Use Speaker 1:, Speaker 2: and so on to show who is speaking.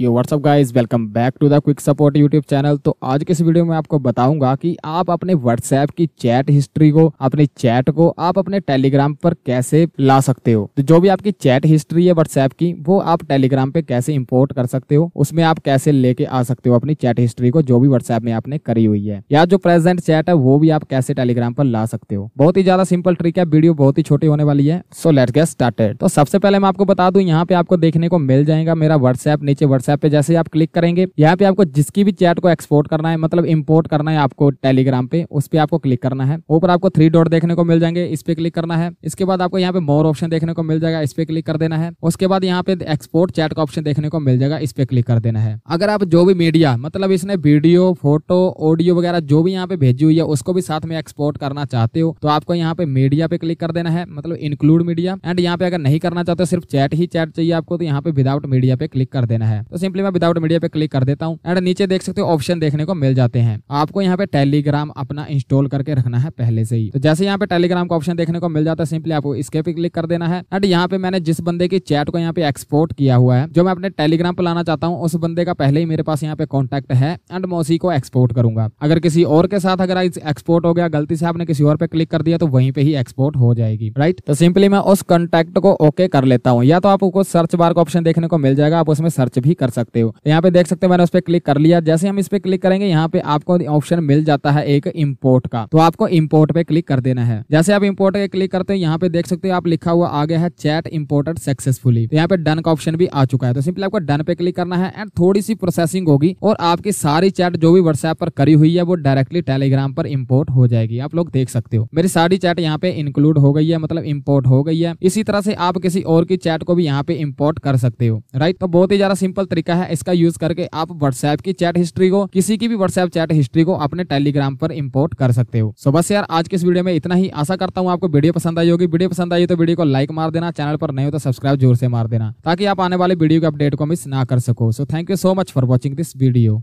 Speaker 1: yo what's up guys welcome back to the quick support YouTube channel तो आज के इस वीडियो में आपको बताऊंगा कि आप अपने व्हाट्सएप की चैट हिस्ट्री को अपने चैट को आप अपने टेलीग्राम पर कैसे ला सकते हो तो जो भी आपकी चैट हिस्ट्री है व्हाट्सएप की वो आप टेलीग्राम पे कैसे इंपोर्ट कर सकते हो उसमें आप कैसे लेके आ सकते हो अपनी चैट हिस्ट्री को जो भी व्हाट्सएप में आपने करी हुई है या जो प्रेजेंट चैट है वो भी आप कैसे टेलीग्राम पर ला सकते हो बहुत ही ज्यादा सिंपल ट्रिक है वीडियो बहुत ही छोटी होने वाली है सो लेट्स गेट स्टार्टेड तो सबसे पहले मैं आपको बता दू यहाँ पे आपको देखने को मिल जाएगा मेरा व्हाट्सएप नीचे व्हाट्सएप व्हाट्सएप पे जैसे आप क्लिक करेंगे यहाँ पे आपको जिसकी भी चैट को एक्सपोर्ट करना है मतलब इम्पोर्ट करना है आपको टेलीग्राम पे उस पर आपको क्लिक करना है ऊपर आपको थ्री डॉट देखने को मिल जाएंगे इस पे क्लिक करना है इसके बाद आपको यहाँ पे मोर ऑप्शन देखने को मिल जाएगा इस पे क्लिक कर देना है उसके बाद यहाँ पे एक्सपोर्ट चैट का ऑप्शन देखने को मिल जाएगा इस पे क्लिक कर देना है अगर आप जो भी मीडिया मतलब इसने वीडियो फोटो ऑडियो वगैरह जो भी यहाँ पे भेजी हुई है उसको भी साथ में एक्सपोर्ट करना चाहते हो तो आपको यहाँ पे मीडिया पे क्लिक कर देना है मतलब इंक्लूड मीडिया एंड यहाँ पे अगर नहीं करना चाहते सिर्फ चैट ही चैट चाहिए आपको तो यहाँ पे विदाउट मीडिया पे क्लिक कर देना है तो सिंपली तो मैं विदाउट मीडिया पे क्लिक कर देता हूँ एंड नीचे देख सकते हो ऑप्शन देखने को मिल जाते हैं आपको यहाँ पे टेलीग्राम अपना इंस्टॉल करके रखना है पहले से ही तो जैसे यहाँ पे टेलीग्राम का ऑप्शन देखने को मिल जाता है सिंपली आपको इसके पे क्लिक कर देना है एंड यहाँ पे मैंने जिस बंदे की चैट को यहाँ पे एक्सपोर्ट किया हुआ है जो मैं अपने टेलीग्राम पर लाना चाहता हूँ उस बंदे का पहले ही मेरे पास यहाँ पे कॉन्टेक्ट है एंड मैं उसी को एक्सपोर्ट करूंगा अगर किसी और के साथ अगर एक्सपोर्ट हो गया गलती से आपने किसी और पे क्लिक कर दिया तो वहीं पे ही एक्सपोर्ट हो जाएगी राइट तो सिंपली मैं उस कॉन्टेक्ट को ओके कर लेता हूँ या तो आपको सर्च बार का ऑप्शन देखने को मिल जाएगा आप उसमें सर्च भी कर कर सकते हो तो यहाँ पे देख सकते हो मैंने उस पर क्लिक कर लिया जैसे हम इस पे क्लिक करेंगे यहाँ पे आपको ऑप्शन मिल जाता है एक इम्पोर्ट का तो आपको इम्पोर्ट पे क्लिक कर देना है जैसे आप इम्पोर्ट पे क्लिक करते हो यहाँ पे देख सकते हो आप लिखा हुआ आ गया है चैट इम्पोर्टेड सक्सेसफुली तो यहाँ पे डन का ऑप्शन भी आ चुका है तो सिंपली आपको डन पे क्लिक करना है एंड थोड़ी सी प्रोसेसिंग होगी और आपकी सारी चैट जो भी व्हाट्सएप पर करी हुई है वो डायरेक्टली टेलीग्राम पर इम्पोर्ट हो जाएगी आप लोग देख सकते हो मेरी सारी चैट यहाँ पे इंक्लूड हो गई है मतलब इम्पोर्ट हो गई है इसी तरह से आप किसी और की चैट को भी यहाँ पे इम्पोर्ट कर सकते हो राइट तो बहुत ही ज्यादा सिंपल तरीका है इसका यूज करके आप व्हाट्सएप की चैट हिस्ट्री को किसी की भी व्हाट्सएप चैट हिस्ट्री को अपने टेलीग्राम पर इम्पोर्ट कर सकते हो सो बस यार आज के इस वीडियो में इतना ही आशा करता हूँ आपको वीडियो पसंद आई होगी वीडियो पसंद आई तो वीडियो को लाइक मार देना चैनल पर नहीं हो तो सब्सक्राइब जोर से मार देना ताकि आप आने वाले वीडियो के अपडेट को मिस ना कर सको so thank you so much for watching this video